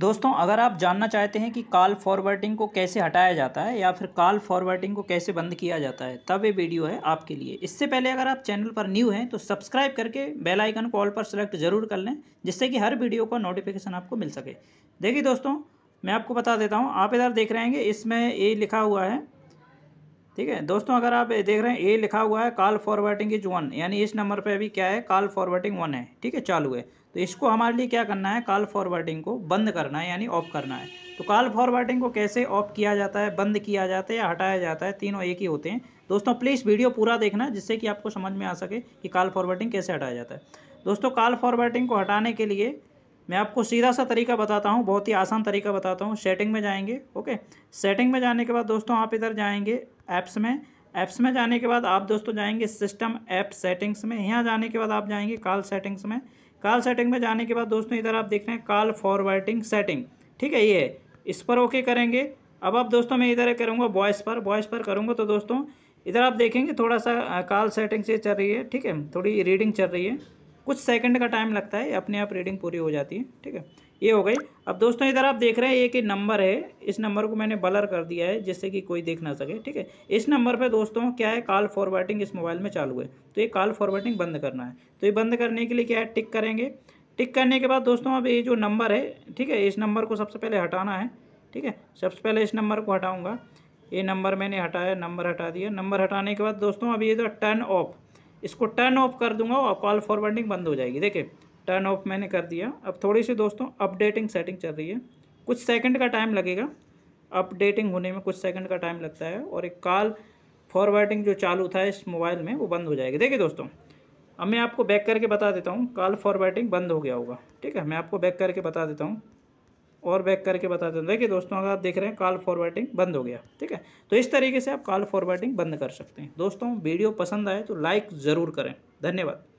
दोस्तों अगर आप जानना चाहते हैं कि कॉल फॉरवर्डिंग को कैसे हटाया जाता है या फिर कॉल फॉरवर्डिंग को कैसे बंद किया जाता है तब ये वीडियो है आपके लिए इससे पहले अगर आप चैनल पर न्यू हैं तो सब्सक्राइब करके बेल आइकन को ऑल पर सेलेक्ट जरूर कर लें जिससे कि हर वीडियो का नोटिफिकेशन आपको मिल सके देखिए दोस्तों मैं आपको बता देता हूँ आप इधर देख रहे हैं इसमें ये लिखा हुआ है ठीक है दोस्तों अगर आप देख रहे हैं ए लिखा हुआ है कॉल फॉरवर्डिंग इज वन यानी इस नंबर पे अभी क्या है कॉल फॉरवर्डिंग वन है ठीक है चालू है तो इसको हमारे लिए क्या करना है कॉल फॉरवर्डिंग को बंद करना है यानी ऑफ करना है तो कॉल फॉरवर्डिंग को कैसे ऑफ किया जाता है बंद किया जाता है या हटाया जाता है तीनों एक ही होते हैं दोस्तों प्लीज़ वीडियो पूरा देखना जिससे कि आपको समझ में आ सके कि कॉल फॉरवर्डिंग कैसे हटाया जाता है दोस्तों कॉल फॉरवर्डिंग को हटाने के लिए मैं आपको सीधा सा तरीका बताता हूँ बहुत ही आसान तरीका बताता हूँ सेटिंग में जाएंगे ओके सेटिंग में जाने के बाद दोस्तों आप इधर जाएंगे ऐप्स में ऐप्स में जाने के बाद आप दोस्तों जाएंगे सिस्टम ऐप सेटिंग्स में यहाँ जाने के बाद आप जाएंगे कॉल सेटिंग्स में कॉल सेटिंग में जाने के बाद दोस्तों इधर आप देख रहे हैं कॉल फॉरवर्डिंग सेटिंग ठीक है ये इस पर ओके करेंगे अब आप दोस्तों मैं इधर करूँगा वॉइस पर वॉइस पर करूँगा तो दोस्तों इधर आप देखेंगे थोड़ा सा कॉल सेटिंग से चल रही है ठीक है थोड़ी रीडिंग चल रही है कुछ सेकंड का टाइम लगता है अपने आप रीडिंग पूरी हो जाती है ठीक है ये हो गई अब दोस्तों इधर आप देख रहे हैं एक नंबर है इस नंबर को मैंने बलर कर दिया है जिससे कि कोई देख ना सके ठीक है इस नंबर पे दोस्तों क्या है कॉल फॉरवर्डिंग इस मोबाइल में चालू है तो ये कॉल फॉरवर्डिंग बंद करना है तो ये बंद करने के लिए क्या है टिक करेंगे टिक करने के बाद दोस्तों अब ये जो नंबर है ठीक है इस नंबर को सबसे पहले हटाना है ठीक है सबसे पहले इस नंबर को हटाऊँगा ये नंबर मैंने हटाया नंबर हटा दिया नंबर हटाने के बाद दोस्तों अब ये जो टर्न ऑफ इसको टर्न ऑफ कर दूंगा और कॉल फॉरवर्डिंग बंद हो जाएगी देखिए टर्न ऑफ मैंने कर दिया अब थोड़ी सी दोस्तों अपडेटिंग सेटिंग चल रही है कुछ सेकंड का टाइम लगेगा अपडेटिंग होने में कुछ सेकंड का टाइम लगता है और एक कॉल फॉरवर्डिंग जो चालू था इस मोबाइल में वो बंद हो जाएगी देखिए दोस्तों अब मैं आपको बैक करके बता देता हूँ कॉल फॉरवर्डिंग बंद हो गया होगा ठीक है मैं आपको बैक करके बता देता हूँ और बैक करके बता दें देखिए दोस्तों अगर आप देख रहे हैं कॉल फॉरवर्डिंग बंद हो गया ठीक है तो इस तरीके से आप कॉल फॉरवर्डिंग बंद कर सकते हैं दोस्तों वीडियो पसंद आए तो लाइक ज़रूर करें धन्यवाद